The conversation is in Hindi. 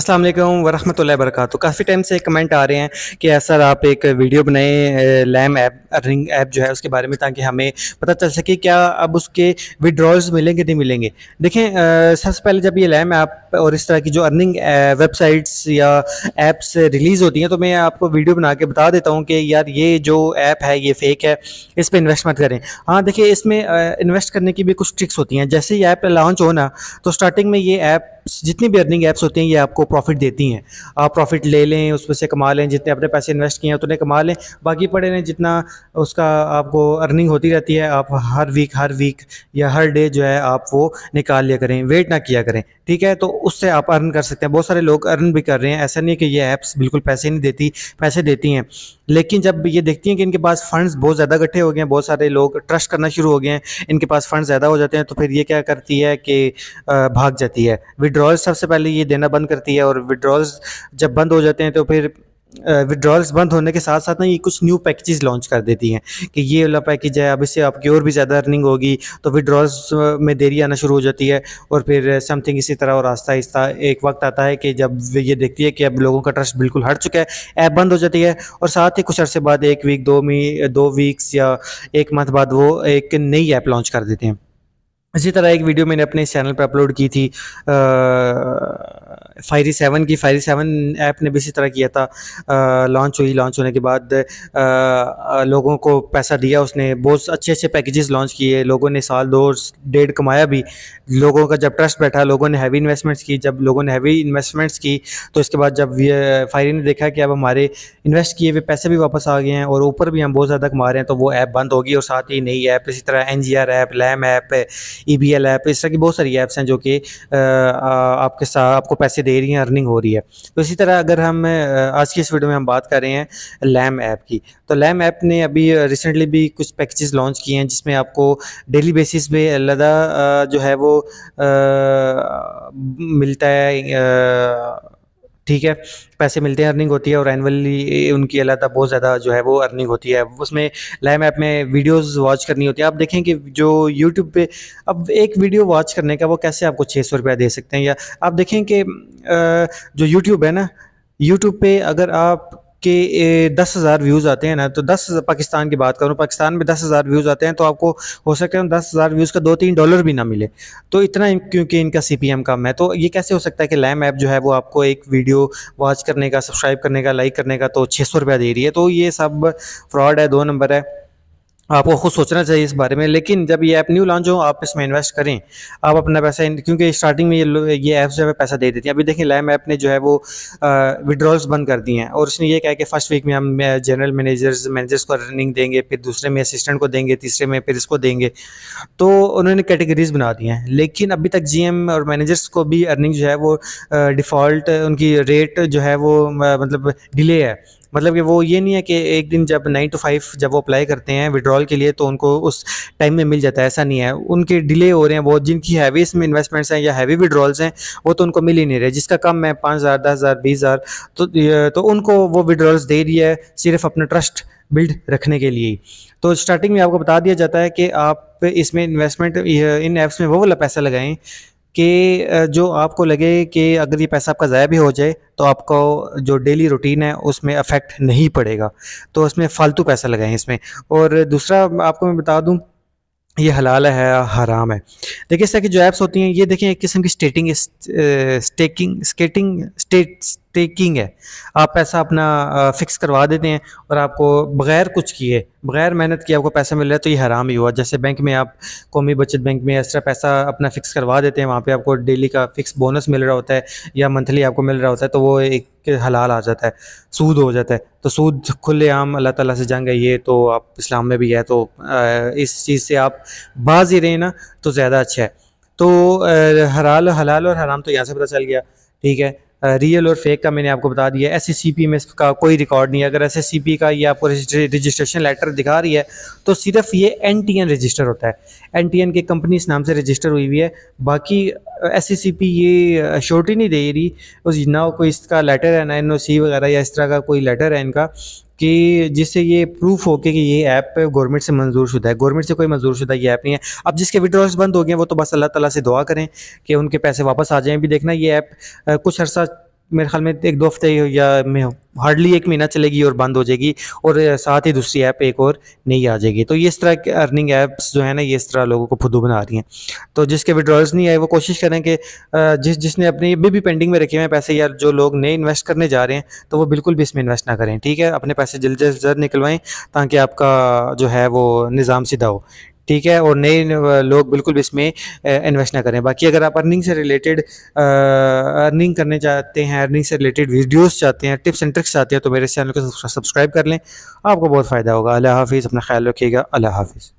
अस्सलाम वालेकुम वरहमतुल्लाहि वबरकत काफ़ी टाइम से कमेंट आ रहे हैं कि सर आप एक वीडियो बनाए लैम ऐप अर्निंग ऐप जो है उसके बारे में ताकि हमें पता चल सके क्या अब उसके विड्रॉल्स मिलेंगे नहीं मिलेंगे देखें सबसे पहले जब ये लैम ऐप और इस तरह की जो अर्निंग वेबसाइट्स या ऐप्स रिलीज़ होती हैं तो मैं आपको वीडियो बना के बता देता हूँ कि यार ये जो ऐप है ये फेक है इस पर इन्वेस्ट मत करें हाँ देखिए इसमें इन्वेस्ट करने की भी कुछ ट्रिक्स होती हैं जैसे ये ऐप लॉन्च हो ना तो स्टार्टिंग में ये ऐप जितनी भी अर्निंग ऐप्स होती हैं ये आपको प्रॉफिट देती हैं आप प्रॉफिट ले लें उसमें से कमा लें जितने अपने पैसे इन्वेस्ट किए हैं उतने कमा लें बाकी पड़े रहें जितना उसका आपको अर्निंग होती रहती है आप हर वीक हर वीक या हर डे जो है आप वो निकाल लिया करें वेट ना किया करें ठीक है तो उससे आप अर्न कर सकते हैं बहुत सारे लोग अर्न भी कर रहे हैं ऐसा नहीं है कि ये ऐप्स बिल्कुल पैसे नहीं देती पैसे देती हैं लेकिन जब ये देखती हैं कि इनके पास फंड्स बहुत ज़्यादा इकट्ठे हो गए हैं बहुत सारे लोग ट्रस्ट करना शुरू हो गए हैं इनके पास फंड ज़्यादा हो जाते हैं तो फिर ये क्या करती है कि भाग जाती है विड्रॉल सबसे पहले ये देना बंद करती है और विड्रॉल्स जब बंद हो जाते हैं तो फिर विड्रॉल्स बंद होने के साथ साथ ना ये कुछ न्यू पैकेजेस लॉन्च कर देती हैं कि ये वाला पैकेज है अब इससे आपकी और भी ज़्यादा अर्निंग होगी तो विड्रॉल्स में देरी आना शुरू हो जाती है और फिर समथिंग इसी तरह और आस्ता आहिस्ता एक वक्त आता है कि जब ये देखती है कि अब लोगों का ट्रस्ट बिल्कुल हट चुका है ऐप बंद हो जाती है और साथ ही कुछ अर्से बाद एक वीक दो मी दो वीक्स या एक मंथ बाद वो एक नई ऐप लॉन्च कर देते हैं इसी तरह एक वीडियो मैंने अपने चैनल पर अपलोड की थी आ, फायरी सेवन की फायरी सेवन ऐप ने भी इसी तरह किया था लॉन्च हुई लॉन्च होने के बाद आ, लोगों को पैसा दिया उसने बहुत अच्छे अच्छे पैकेजेस लॉन्च किए लोगों ने साल दो डेढ़ कमाया भी लोगों का जब ट्रस्ट बैठा लोगों ने हैवी इन्वेस्टमेंट्स की जब लोगों ने हैवी इन्वेस्टमेंट्स की तो इसके बाद जब फायरी ने देखा कि अब हमारे इन्वेस्ट किए हुए पैसे भी वापस आ गए हैं और ऊपर भी हम बहुत ज़्यादा कमा रहे हैं तो वो ऐप बंद होगी और साथ ही नई ऐप इसी तरह एन ऐप लैम ऐप ई e ऐप इस तरह की बहुत सारी ऐप्स हैं जो कि आपके साथ आपको पैसे दे रही हैं अर्निंग हो रही है तो इसी तरह अगर हम आज की इस वीडियो में हम बात कर रहे हैं लैम ऐप की तो लैम ऐप ने अभी रिसेंटली भी कुछ पैकेजेस लॉन्च किए हैं जिसमें आपको डेली बेसिस पे लदा जो है वो आ, मिलता है आ, ठीक है पैसे मिलते हैं अर्निंग होती है और एनुअली उनकी अलग बहुत ज़्यादा जो है वो अर्निंग होती है उसमें लाइम ऐप में वीडियोस वॉच करनी होती है आप देखें कि जो यूट्यूब पे अब एक वीडियो वॉच करने का वो कैसे आपको छः सौ रुपया दे सकते हैं या आप देखें कि जो यूट्यूब है ना यूट्यूब पे अगर आप के दस हज़ार व्यूज़ आते हैं ना तो दस पाकिस्तान की बात करूँ पाकिस्तान में दस हज़ार व्यूज़ आते हैं तो आपको हो सकता है दस हज़ार व्यूज़ का दो तीन डॉलर भी ना मिले तो इतना क्योंकि इनका सी पी एम कम है तो ये कैसे हो सकता है कि लैम ऐप जो है वो आपको एक वीडियो वॉच करने का सब्सक्राइब करने का लाइक करने का तो छः सौ रुपया दे रही है तो ये सब फ्रॉड है दो नंबर है आपको खुद सोचना चाहिए इस बारे में लेकिन जब ये ऐप न्यू लॉन्च हो आप इसमें इन्वेस्ट करें आप अपना पैसा क्योंकि स्टार्टिंग में ये ये ऐप जो है पैसा दे देती है अभी देखिए लैम ऐप ने जो है वो विड्रॉल्स बंद कर दिए हैं और उसने ये कहा कि फर्स्ट वीक में हम जनरल मैनेजर्स मैनेजर्स को रनिंग देंगे फिर दूसरे में असिस्टेंट को देंगे तीसरे में फिर इसको देंगे तो उन्होंने कैटेगरीज बना दी हैं लेकिन अभी तक जी और मैनेजर्स को भी अर्निंग जो है वो डिफ़ॉल्ट उनकी रेट जो है वो मतलब डिले है मतलब कि वो ये नहीं है कि एक दिन जब नाइन टू फाइव जब वो अप्लाई करते हैं विड्रॉल के लिए तो उनको उस टाइम में मिल जाता है ऐसा नहीं है उनके डिले हो रहे हैं बहुत जिनकी हैवी इसमें इन्वेस्टमेंट्स हैं या हैवी विड्रॉल्स हैं वो तो उनको मिल ही नहीं रहे जिसका कम है पाँच हज़ार दस हज़ार बीस हज़ार तो तो उनको वो विड्रॉल्स दे रही है सिर्फ अपना ट्रस्ट बिल्ड रखने के लिए तो स्टार्टिंग में आपको बता दिया जाता है कि आप इसमें इन्वेस्टमेंट इन ऐप्स में वो वाला पैसा लगाएं कि जो आपको लगे कि अगर ये पैसा आपका ज़ाया भी हो जाए तो आपको जो डेली रूटीन है उसमें अफेक्ट नहीं पड़ेगा तो उसमें फ़ालतू पैसा लगाएं इसमें और दूसरा आपको मैं बता दूं ये हलाल है हराम है देखिए इस तरह की जो ऐप्स होती हैं ये देखें एक किस्म की stating staking skating state taking है आप पैसा अपना फ़िक्स करवा देते हैं और आपको बग़ैर कुछ किए बग़ैर मेहनत किए आपको पैसा मिल रहा है तो ये हराम ही हुआ जैसे बैंक में आप कौमी बचत बैंक में एक्स्ट्रा पैसा अपना फ़िक्स करवा देते हैं वहाँ पर आपको डेली का फ़िक्स बोनस मिल रहा होता है या मंथली आपको मिल रहा होता है तो वो एक हलाल आ जाता है सूद हो जाता है तो सूद खुलेआम अल्लाह तला से जंग है ये तो आप इस्लाम में भी है तो इस चीज़ से आप बाज ही रहें ना तो ज़्यादा अच्छा है तो हराल हलाल और हराम तो यहाँ से पता चल गया ठीक है रियल और फेक का मैंने आपको बता दिया एस में इसका कोई रिकॉर्ड नहीं है अगर एस का ये आपको रजिस्ट्रेशन लेटर दिखा रही है तो सिर्फ ये एन रजिस्टर होता है एन टी के कंपनी इस नाम से रजिस्टर हुई हुई है बाकी एस ये शॉर्ट नहीं दे रही ना कोई इसका लेटर है ना एन वगैरह या इस तरह का कोई लेटर है इनका कि जिससे ये प्रूफ हो के कि ये ऐप गवर्नमेंट से मंजूर शुदा है गवर्नमेंट से कोई मंजूर शुदा ये ऐप नहीं है अब जिसके विड्रॉल्स बंद हो गए वो तो बस अल्लाह ताला से दुआ करें कि उनके पैसे वापस आ जाएं भी देखना ये ऐप कुछ अर्सा मेरे ख्याल में एक दो हफ्ते या में हार्डली एक महीना चलेगी और बंद हो जाएगी और साथ ही दूसरी ऐप एक और नहीं आ जाएगी तो ये इस तरह के अर्निंग ऐप्स जो है ना ये इस तरह लोगों को फुदू बना रही हैं तो जिसके विड्रॉल्स नहीं आए वो कोशिश करें कि जिस जिसने अपने अभी भी पेंडिंग में रखे हुए हैं पैसे या जो लोग नए इन्वेस्ट करने जा रहे हैं तो वो बिल्कुल भी इसमें इन्वेस्ट ना करें ठीक है अपने पैसे जल्द से जल्द निकलवाएँ ताकि आपका जो है वो निज़ाम सीधा हो ठीक है और नए लोग बिल्कुल भी इसमें इन्वेस्ट ना करें बाकी अगर आप अर्निंग से रिलेटेड अर्निंग करने चाहते हैं अर्निंग से रिलेटेड वीडियोस चाहते हैं टिप्स एंड ट्रिक्स चाहते हैं तो मेरे चैनल को सब्सक्राइब कर लें आपको बहुत फ़ायदा होगा अल्लाह हाफिज़ अपना ख्याल रखिएगा अल्लाह हाफिज़